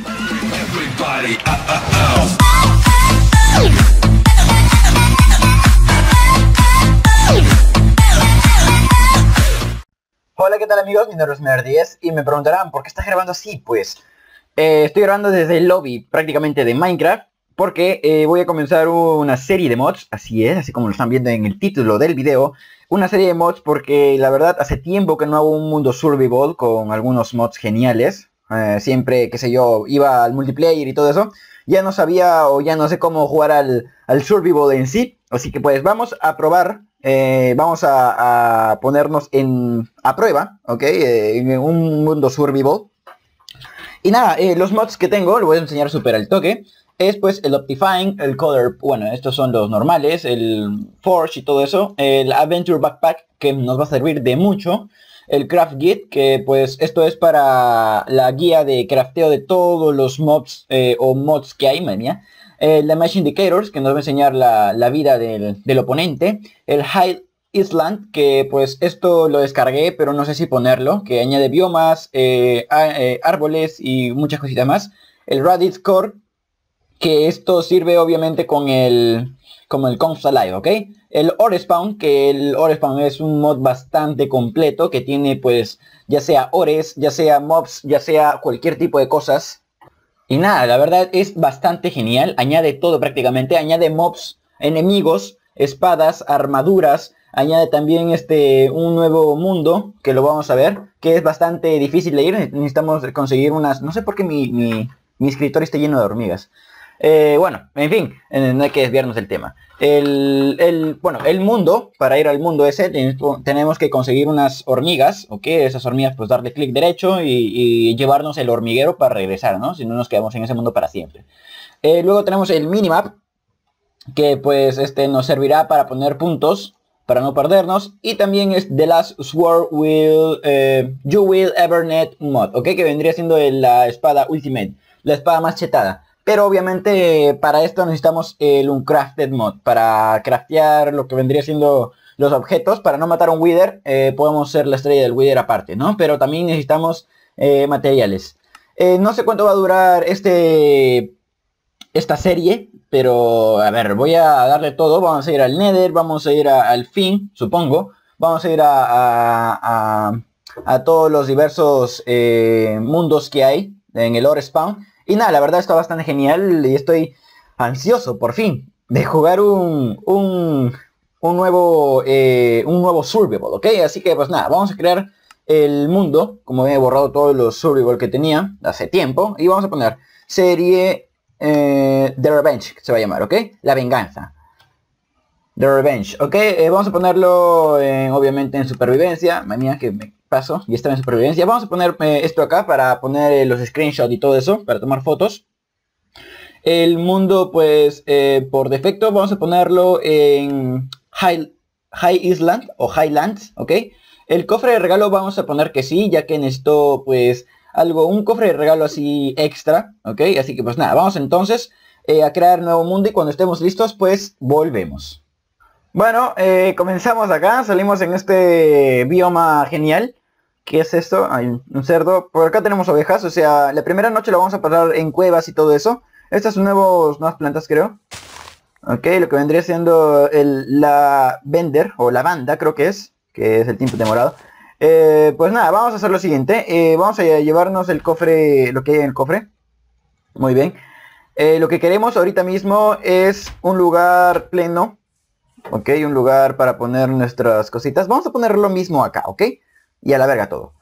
Uh, uh, uh. Hola, ¿qué tal amigos? Mi nombre es Mer y me preguntarán ¿por qué estás grabando así? Pues eh, estoy grabando desde el lobby prácticamente de Minecraft porque eh, voy a comenzar una serie de mods, así es, así como lo están viendo en el título del video, una serie de mods porque la verdad hace tiempo que no hago un mundo survival con algunos mods geniales, eh, siempre, qué sé yo, iba al multiplayer y todo eso, ya no sabía o ya no sé cómo jugar al, al survival en sí. Así que pues vamos a probar, eh, vamos a, ponernos en, a prueba, ¿ok? Eh, en un mundo survival. Y nada, los mods que tengo, lo voy a enseñar súper al toque es pues el Optifine, el Color, bueno, estos son los normales, el Forge y todo eso, el Adventure Backpack que nos va a servir de mucho, el Craft Git, que pues esto es para la guía de crafteo de todos los mods eh, o mods que hay, mía. El Damage Indicators, que nos va a enseñar la, vida del, oponente. El High Island, que pues esto lo descargué, pero no sé si ponerlo, que añade biomas, eh, eh, árboles y muchas cositas más. El Raditz Core, que esto sirve obviamente con el como el Comps Alive, ¿ok? El Orespawn, que el Orespawn es un mod bastante completo que tiene pues ya sea ores, ya sea mobs, ya sea cualquier tipo de cosas. Y nada, la verdad es bastante genial, añade todo prácticamente, añade mobs, enemigos, espadas, armaduras, añade también este un nuevo mundo que lo vamos a ver que es bastante difícil de ir necesitamos conseguir unas no sé por qué mi, mi, mi escritorio está lleno de hormigas eh, bueno, en fin, no hay que desviarnos del tema. El, bueno, el mundo, para ir al mundo ese, tenemos que conseguir unas hormigas, ¿ok? Esas hormigas, pues darle clic derecho y, llevarnos el hormiguero para regresar, ¿no? Si no nos quedamos en ese mundo para siempre. Eh, luego tenemos el minimap, que pues este nos servirá para poner puntos, para no perdernos. Y también es The Last Sword Will, eh, You Will Evernet Mod, ¿ok? Que vendría siendo la espada Ultimate, la espada más chetada. Pero obviamente para esto necesitamos el Crafted mod, para craftear lo que vendría siendo los objetos. Para no matar un Wither, eh, podemos ser la estrella del Wither aparte, ¿no? Pero también necesitamos eh, materiales. Eh, no sé cuánto va a durar este esta serie, pero a ver, voy a darle todo. Vamos a ir al Nether, vamos a ir al Fin, supongo. Vamos a ir a, a todos los diversos mundos que hay en el Ore Spawn. Y nada, la verdad está bastante genial y estoy ansioso por fin de jugar un, un, nuevo eh, un nuevo survival, ¿ok? Así que pues nada, vamos a crear el mundo, como he borrado todos los survival que tenía hace tiempo, y vamos a poner serie eh, The Revenge, que se va a llamar, ¿ok? La venganza. The Revenge, ¿ok? Eh, vamos a ponerlo obviamente en supervivencia, manía que me paso, y está en supervivencia. Vamos a poner eh, esto acá para poner eh, los screenshots y todo eso, para tomar fotos. El mundo, pues, eh, por defecto, vamos a ponerlo en High, High Island o Highlands, ¿ok? El cofre de regalo vamos a poner que sí, ya que necesito, pues, algo, un cofre de regalo así extra, ¿ok? Así que, pues, nada, vamos entonces a crear nuevo mundo y cuando estemos listos, pues, volvemos. Bueno, comenzamos acá, salimos en este bioma genial. ¿Qué es esto? Hay un cerdo. Por acá tenemos ovejas, o sea, la primera noche lo vamos a pasar en cuevas y todo eso. Estas son nuevos, nuevas plantas, creo. Ok, lo que vendría siendo la vender, o la banda, creo que es, que es el tiempo demorado. Eh, pues nada, vamos a hacer lo siguiente. Eh, vamos a llevarnos el cofre, lo que hay en el cofre. Muy bien. Eh, lo que queremos ahorita mismo es un lugar pleno. Ok, un lugar para poner nuestras cositas. Vamos a poner lo mismo acá, ok y a la verga todo.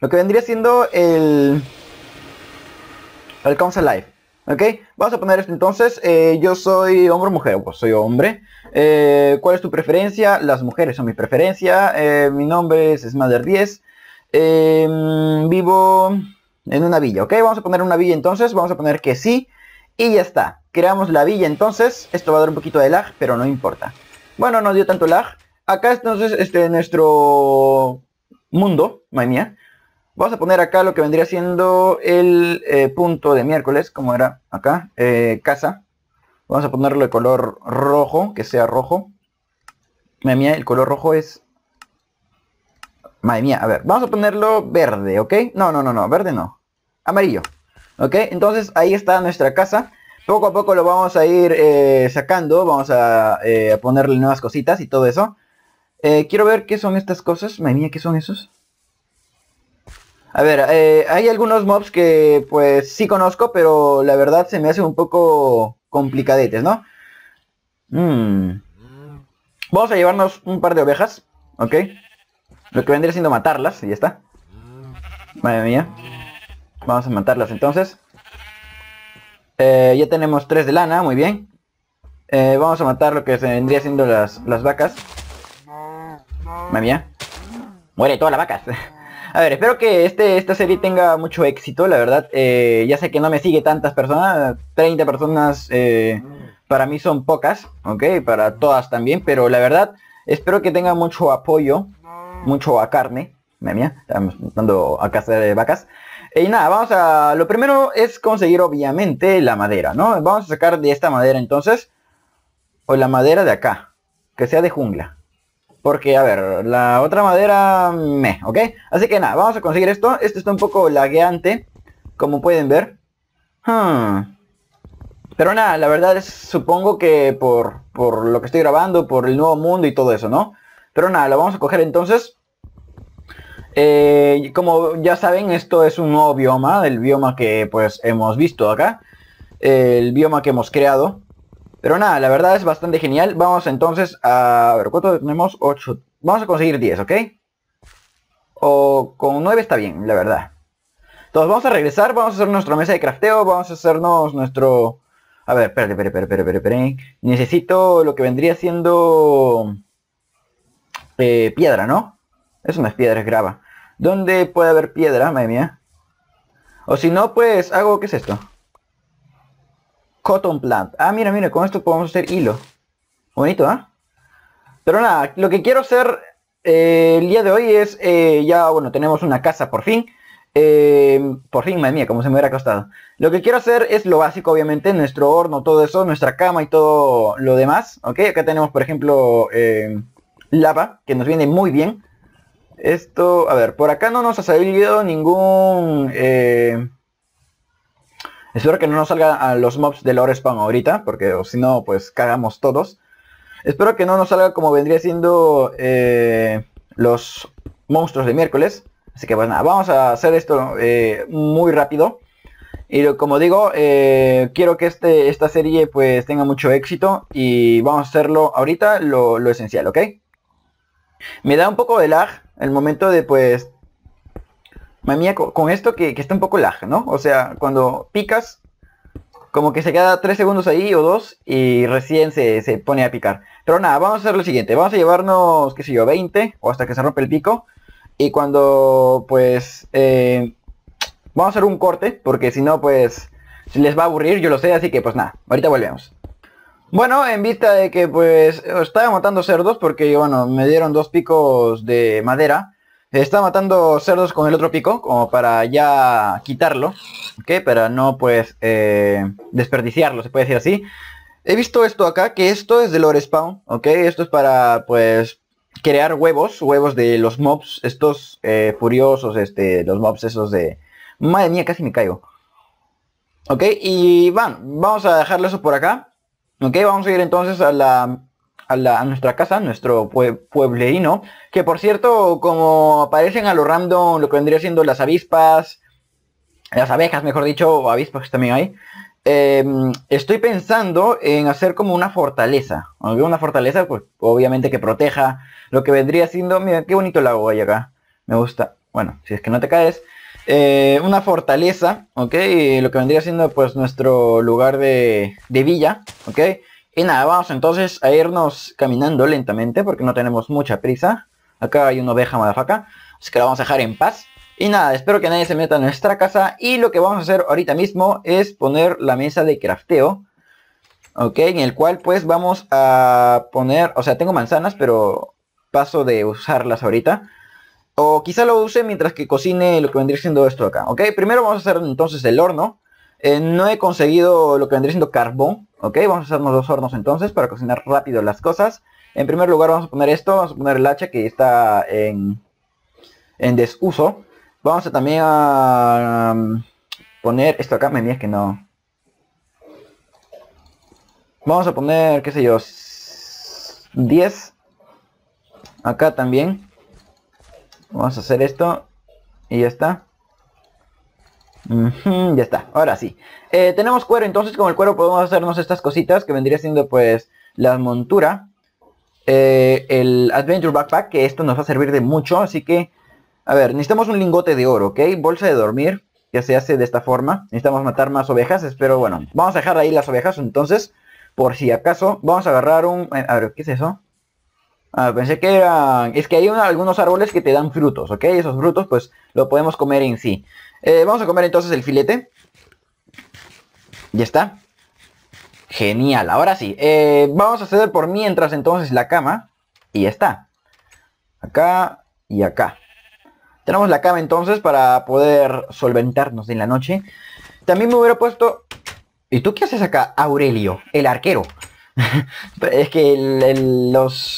Lo que vendría siendo el... El live Life. ¿Ok? Vamos a poner esto entonces. Eh, yo soy hombre o mujer. Pues soy hombre. Eh, ¿Cuál es tu preferencia? Las mujeres son mi preferencia. Eh, mi nombre es Smader 10. Em, vivo en una villa. ¿Ok? Vamos a poner una villa entonces. Vamos a poner que sí. Y ya está. Creamos la villa entonces. Esto va a dar un poquito de lag, pero no importa. Bueno, no dio tanto lag. Acá entonces este, nuestro mundo, madre mía. Vamos a poner acá lo que vendría siendo el eh, punto de miércoles, como era acá, eh, casa. Vamos a ponerlo de color rojo, que sea rojo. Madre mía, el color rojo es... Madre mía, a ver, vamos a ponerlo verde, ¿ok? No, no, no, no, verde no. Amarillo, ¿ok? Entonces ahí está nuestra casa. Poco a poco lo vamos a ir eh, sacando, vamos a ponerle nuevas cositas y todo eso. Eh, quiero ver qué son estas cosas. Madre mía, ¿qué son esos? A ver, eh, hay algunos mobs que pues sí conozco, pero la verdad se me hacen un poco complicadetes, ¿no? Mm. Vamos a llevarnos un par de ovejas, ¿ok? Lo que vendría siendo matarlas, y ya está. Madre mía. Vamos a matarlas entonces. Eh, ya tenemos tres de lana, muy bien. vamos a matar lo que vendría siendo las, las vacas. Madre Muere toda la vacas. A ver, espero que este, esta serie tenga mucho éxito, la verdad. Eh, ya sé que no me sigue tantas personas, 30 personas eh, para mí son pocas, ¿ok? Para todas también, pero la verdad, espero que tenga mucho apoyo, mucho a carne, mía, estamos dando a casa de vacas. Eh, y nada, vamos a... Lo primero es conseguir obviamente la madera, ¿no? Vamos a sacar de esta madera entonces, o la madera de acá, que sea de jungla. Porque, a ver, la otra madera, me, ¿ok? Así que nada, vamos a conseguir esto. Esto está un poco lagueante, como pueden ver. Hmm. Pero nada, la verdad es, supongo que por, por lo que estoy grabando, por el nuevo mundo y todo eso, ¿no? Pero nada, lo vamos a coger entonces. Eh, como ya saben, esto es un nuevo bioma, el bioma que pues hemos visto acá. El bioma que hemos creado. Pero nada, la verdad es bastante genial. Vamos entonces a... a ver, ¿cuánto tenemos? 8. Vamos a conseguir 10, ¿ok? O con 9 está bien, la verdad. Entonces vamos a regresar, vamos a hacer nuestra mesa de crafteo, vamos a hacernos nuestro... A ver, espérate, espérate, espérate, espérate, Necesito lo que vendría siendo... Eh, piedra, ¿no? Eso no es piedra, es grava. ¿Dónde puede haber piedra, madre mía? O si no, pues hago... ¿Qué es esto? Cotton Plant. Ah, mira, mira, con esto podemos hacer hilo. Bonito, ¿ah? Pero nada, lo que quiero hacer eh, el día de hoy es, eh, ya, bueno, tenemos una casa por fin. Eh, por fin, madre mía, como se me hubiera costado. Lo que quiero hacer es lo básico, obviamente, nuestro horno, todo eso, nuestra cama y todo lo demás. ¿Ok? Acá tenemos, por ejemplo, lava, que nos viene muy bien. Esto, a ver, por acá no nos ha salido ningún Espero que no nos salga a los mobs de Lore Spam ahorita, porque si no, pues cagamos todos. Espero que no nos salga como vendría siendo eh, los monstruos de miércoles. Así que pues nada, vamos a hacer esto eh, muy rápido. Y como digo, eh, quiero que este, esta serie pues tenga mucho éxito y vamos a hacerlo ahorita lo, lo esencial, ¿ok? Me da un poco de lag el momento de pues con esto que, está un poco lag, ¿no? O sea, cuando picas, como que se queda tres segundos ahí o dos y recién se, pone a picar. Pero nada, vamos a hacer lo siguiente. Vamos a llevarnos, qué sé yo, 20 o hasta que se rompe el pico. Y cuando, pues, eh, vamos a hacer un corte, porque si no, pues, les va a aburrir, yo lo sé, así que pues nada, ahorita volvemos. Bueno, en vista de que pues estaba matando cerdos porque bueno, me dieron dos picos de madera Está matando cerdos con el otro pico, como para ya quitarlo, ¿ok? Para no, pues, eh, desperdiciarlo, se puede decir así. He visto esto acá, que esto es de lore spawn, ¿ok? Esto es para, pues, crear huevos, huevos de los mobs, estos eh, furiosos, este, los mobs esos de... Madre mía, casi me caigo. Ok, y van, vamos a dejarlo eso por acá. Ok, vamos a ir entonces a la a, nuestra casa, nuestro y no que por cierto, como aparecen a lo random, lo que vendría siendo las avispas, las abejas, mejor dicho, o avispas también hay, em, estoy pensando en hacer como una fortaleza. Una fortaleza, pues, obviamente que proteja lo que vendría siendo. Mira, qué bonito lago hay acá. Me gusta. Bueno, si es que no te caes. Eh, una fortaleza, ¿ok? Lo que vendría siendo pues nuestro lugar de, de villa, ¿ok? Y nada, vamos entonces a irnos caminando lentamente porque no tenemos mucha prisa. Acá hay una oveja madafaca, así que la vamos a dejar en paz. Y nada, espero que nadie se meta en nuestra casa. Y lo que vamos a hacer ahorita mismo es poner la mesa de crafteo. Ok, en el cual pues vamos a poner, o sea, tengo manzanas, pero paso de usarlas ahorita. O quizá lo use mientras que cocine lo que vendría siendo esto acá. Ok, primero vamos a hacer entonces el horno. Eh, no he conseguido lo que vendría siendo carbón. Ok, vamos a hacernos dos hornos entonces para cocinar rápido las cosas. En primer lugar vamos a poner esto, vamos a poner el hacha que está en, en desuso. Vamos a también a um, poner esto acá, me es que no. Vamos a poner, qué sé yo, 10. Acá también. Vamos a hacer esto y ya está ya está, ahora sí. Eh, tenemos cuero, entonces con el cuero podemos hacernos estas cositas que vendría siendo pues la montura. Eh, el Adventure Backpack, que esto nos va a servir de mucho, así que... A ver, necesitamos un lingote de oro, ¿ok? Bolsa de dormir, que se hace de esta forma. Necesitamos matar más ovejas, espero, bueno. Vamos a dejar ahí las ovejas, entonces, por si acaso. Vamos a agarrar un... Eh, a ver, ¿qué es eso? Ah, pensé que era, Es que hay algunos árboles que te dan frutos, ¿ok? Esos frutos, pues, lo podemos comer en sí. Eh, vamos a comer entonces el filete. Ya está. Genial, ahora sí. Eh, vamos a ceder por mientras entonces la cama. Y ya está. Acá y acá. Tenemos la cama entonces para poder solventarnos en la noche. También me hubiera puesto... ¿Y tú qué haces acá, Aurelio? El arquero. es que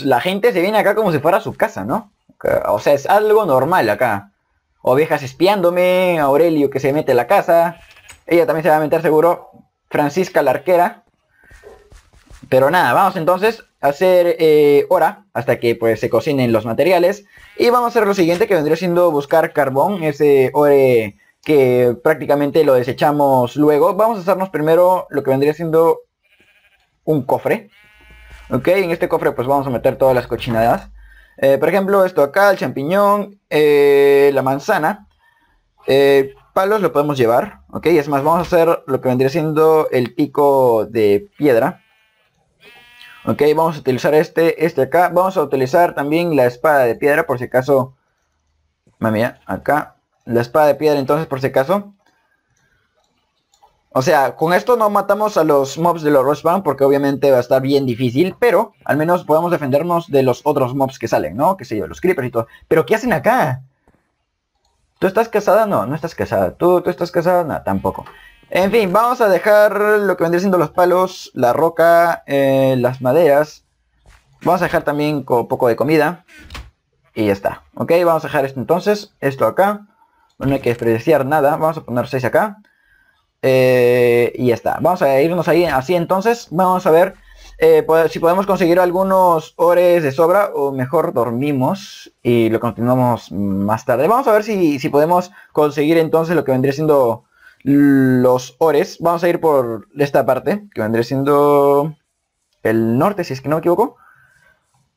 la gente se viene acá como si fuera a su casa, ¿no? O sea, es algo normal acá. Ovejas espiándome, Aurelio que se mete a la casa. Ella también se va a meter seguro. Francisca la arquera. Pero nada, vamos entonces a hacer eh, hora hasta que pues se cocinen los materiales. Y vamos a hacer lo siguiente que vendría siendo buscar carbón, ese ore que prácticamente lo desechamos luego. Vamos a hacernos primero lo que vendría siendo un cofre. Ok, en este cofre pues vamos a meter todas las cochinadas. Eh, por ejemplo, esto acá, el champiñón, eh, la manzana. Eh, palos lo podemos llevar, ¿ok? Es más, vamos a hacer lo que vendría siendo el pico de piedra. Ok, vamos a utilizar este, este acá. Vamos a utilizar también la espada de piedra, por si acaso... Mami, acá. La espada de piedra, entonces, por si acaso. O sea, con esto no matamos a los mobs de los Band porque obviamente va a estar bien difícil, pero al menos podemos defendernos de los otros mobs que salen, ¿no? Que se yo, los creepers y todo. Pero ¿qué hacen acá? ¿Tú estás casada? No, no estás casada. ¿Tú, tú estás casada? No, tampoco. En fin, vamos a dejar lo que vendría siendo los palos, la roca, eh, las maderas. Vamos a dejar también un poco de comida. Y ya está. Ok, vamos a dejar esto entonces. Esto acá. No hay que despreciar nada. Vamos a poner 6 acá. Eh, y ya está. Vamos a irnos ahí así entonces. Vamos a ver eh, si podemos conseguir algunos ores de sobra o mejor dormimos y lo continuamos más tarde. Vamos a ver si, si podemos conseguir entonces lo que vendría siendo los ores. Vamos a ir por esta parte que vendría siendo el norte, si es que no me equivoco.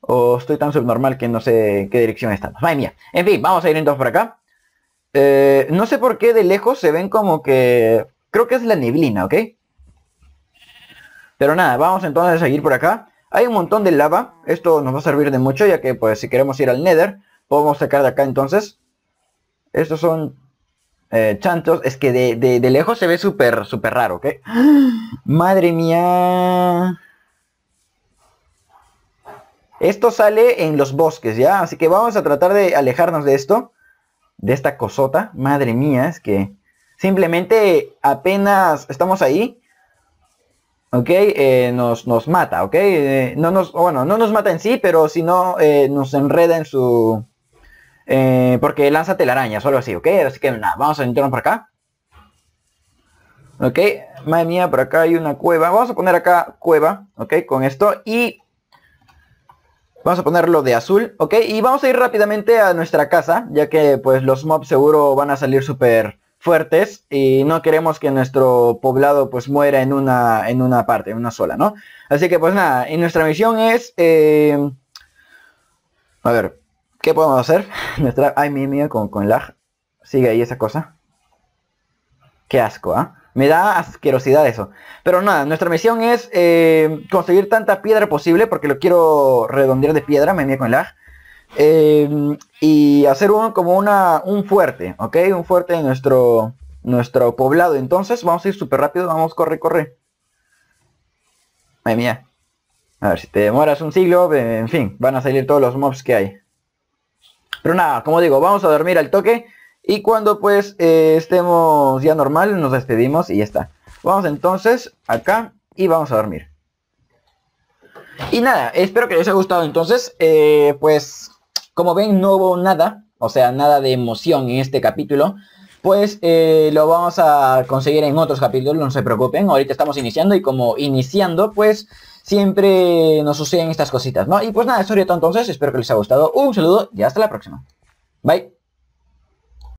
O estoy tan subnormal que no sé qué dirección estamos. Madre En fin, vamos a ir entonces por acá. Eh, no sé por qué de lejos se ven como que Creo que es la neblina, ¿ok? Pero nada, vamos entonces a seguir por acá. Hay un montón de lava. Esto nos va a servir de mucho, ya que pues si queremos ir al Nether, podemos sacar de acá entonces. Estos son eh, chantos. Es que de, de lejos se ve súper, súper raro, ¿ok? Madre mía. Esto sale en los bosques, ¿ya? Así que vamos a tratar de alejarnos de esto. De esta cosota. Madre mía, es que... Simplemente apenas estamos ahí, ¿ok? Eh, nos, nos mata, ¿ok? Eh, no nos, bueno, no nos mata en sí, pero si no, eh, nos enreda en su... porque lanza telaraña Solo así, ¿ok? Así que nada, vamos a entrar por acá. ¿Ok? Madre mía, por acá hay una cueva. Vamos a poner acá cueva, ¿ok? Con esto y... Vamos a ponerlo de azul, ¿ok? Y vamos a ir rápidamente a nuestra casa, ya que pues los mobs seguro van a salir súper fuertes y no queremos que nuestro poblado pues muera en una, en una parte, en una sola, ¿no? Así que pues nada, y nuestra misión es... Eh, a ver, ¿qué podemos hacer? Nuestra... Ay, mi mía, con, con lag. Sigue ahí esa cosa. Qué asco, ¿ah? Me da asquerosidad eso. Pero nada, nuestra misión es eh, conseguir tanta piedra posible, porque lo quiero redondear de piedra, me mía con lag. Em, y hacer uno como una, un fuerte, ¿ok? Un fuerte en nuestro, nuestro poblado. Entonces vamos a ir súper rápido, vamos, corre, corre. Ay mía. A ver, si te demoras un siglo, eh, en fin, van a salir todos los mobs que hay. Pero nada, como digo, vamos a dormir al toque. Y cuando pues eh, estemos ya normal, nos despedimos y ya está. Vamos entonces acá y vamos a dormir. Y nada, espero que les haya gustado entonces. Eh, pues como ven, no hubo nada, o sea, nada de emoción en este capítulo. Pues eh, lo vamos a conseguir en otros capítulos, no se preocupen. Ahorita estamos iniciando y como iniciando, pues siempre nos suceden estas cositas, ¿no? Y pues nada, eso todo entonces. Espero que les haya gustado. Un saludo y hasta la próxima. Bye.